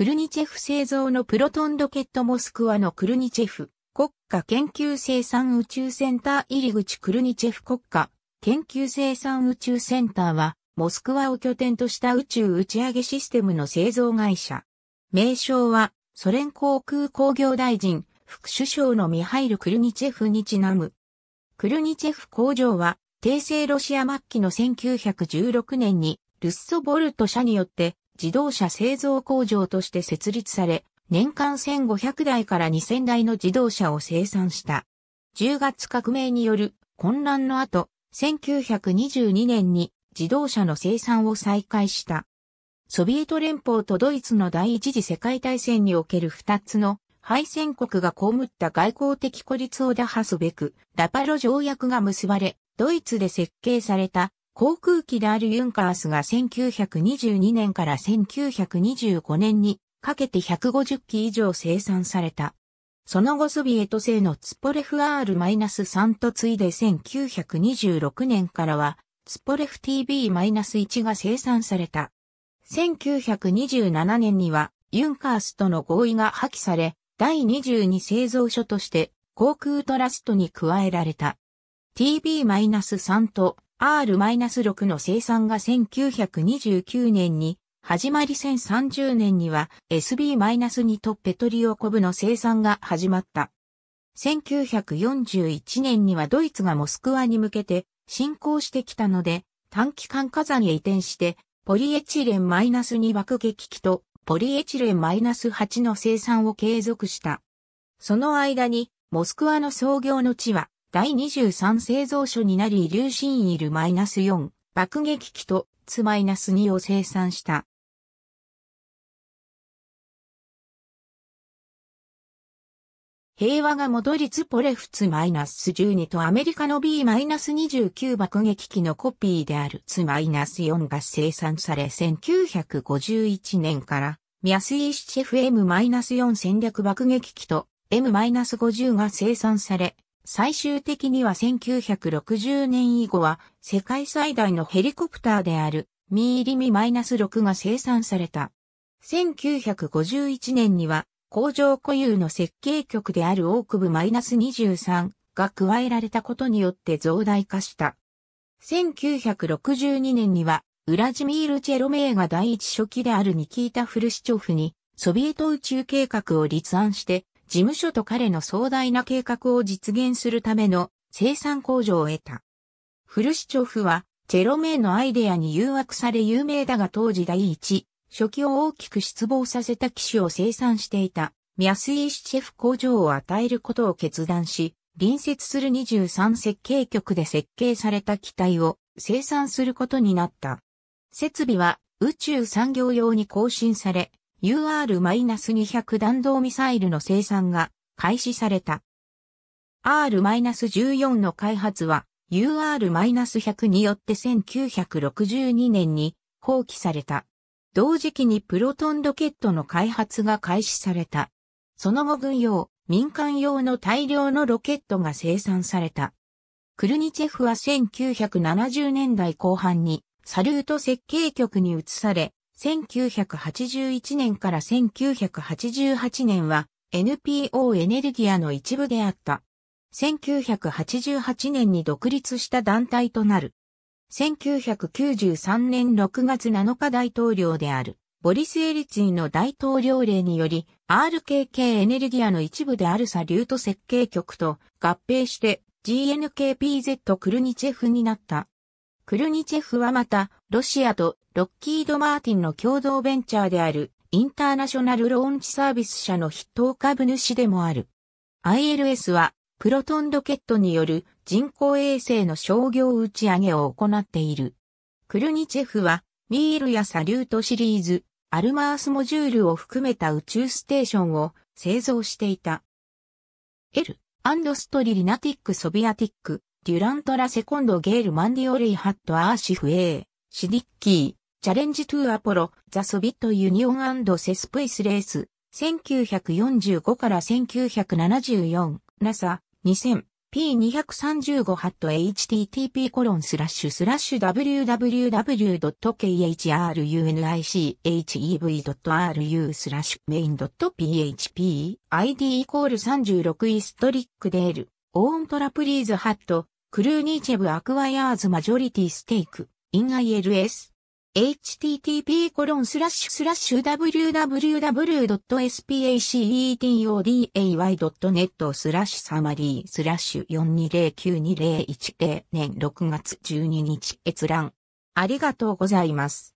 クルニチェフ製造のプロトンロケットモスクワのクルニチェフ国家研究生産宇宙センター入り口クルニチェフ国家研究生産宇宙センターはモスクワを拠点とした宇宙打ち上げシステムの製造会社。名称はソ連航空工業大臣副首相のミハイル・クルニチェフにちなむ。クルニチェフ工場は帝政ロシア末期の1916年にルッソボルト社によって自動車製造工場として設立され、年間1500台から2000台の自動車を生産した。10月革命による混乱の後、1922年に自動車の生産を再開した。ソビエト連邦とドイツの第一次世界大戦における二つの敗戦国が被った外交的孤立を打破すべく、ラパロ条約が結ばれ、ドイツで設計された航空機であるユンカースが1922年から1925年にかけて150機以上生産された。その後ソビエト製のツポレフ R-3 と次いで1926年からはツポレフ TB-1 が生産された。1927年にはユンカースとの合意が破棄され、第22製造所として航空トラストに加えられた。TB-3 と R-6 の生産が1929年に始まり1030年には SB-2 とペトリオコブの生産が始まった。1941年にはドイツがモスクワに向けて進行してきたので短期間火山へ移転してポリエチレン -2 爆撃機とポリエチレン -8 の生産を継続した。その間にモスクワの創業の地は第23製造所になり粒子インイル -4 爆撃機とツ -2 を生産した。平和が戻りつポレフツ -12 とアメリカの B-29 爆撃機のコピーであるツ -4 が生産され1951年からミャスイシチェフ M-4 戦略爆撃機と M-50 が生産され最終的には1960年以後は世界最大のヘリコプターであるミーリミ -6 が生産された。1951年には工場固有の設計局であるオークブ -23 が加えられたことによって増大化した。1962年にはウラジミール・チェロメーが第一初期であるニキータ・フルシチョフにソビエト宇宙計画を立案して事務所と彼の壮大な計画を実現するための生産工場を得た。フルシチョフは、チェロメイのアイデアに誘惑され有名だが当時第一、初期を大きく失望させた機種を生産していた、ミャスイーシチェフ工場を与えることを決断し、隣接する23設計局で設計された機体を生産することになった。設備は宇宙産業用に更新され、UR-200 弾道ミサイルの生産が開始された。R-14 の開発は UR-100 によって1962年に放棄された。同時期にプロトンロケットの開発が開始された。その後軍用、民間用の大量のロケットが生産された。クルニチェフは1970年代後半にサルート設計局に移され、1981年から1988年は NPO エネルギアの一部であった。1988年に独立した団体となる。1993年6月7日大統領である、ボリス・エリツィの大統領令により、RKK エネルギアの一部であるサリュート設計局と合併して GNKPZ クルニチェフになった。クルニチェフはまた、ロシアとロッキード・マーティンの共同ベンチャーである、インターナショナルローンチサービス社の筆頭株主でもある。ILS は、プロトンロケットによる人工衛星の商業打ち上げを行っている。クルニチェフは、ミールやサリュートシリーズ、アルマースモジュールを含めた宇宙ステーションを製造していた。L& ストリリナティック・ソビアティック、デュラントラセコンドゲールマンディオリーハットアーシフエー、シディッキー、チャレンジトゥアポロ、ザ・ソビット・ユニオンセスプイス・レース、1945から1974、NASA、2000、P235 ハット http コロンスラッシュスラッシュ www.krunich.ev.ru スラッシュメイン .php ID イコール36イストリックデールオーントラプリーズハット、クルーニーチェブアクワイアーズマジョリティステイク、イン ILS。http コロンスラッシュスラッシュ www.spacetoday.net スラッシュサマリースラッシュ4209201年6月12日閲覧。ありがとうございます。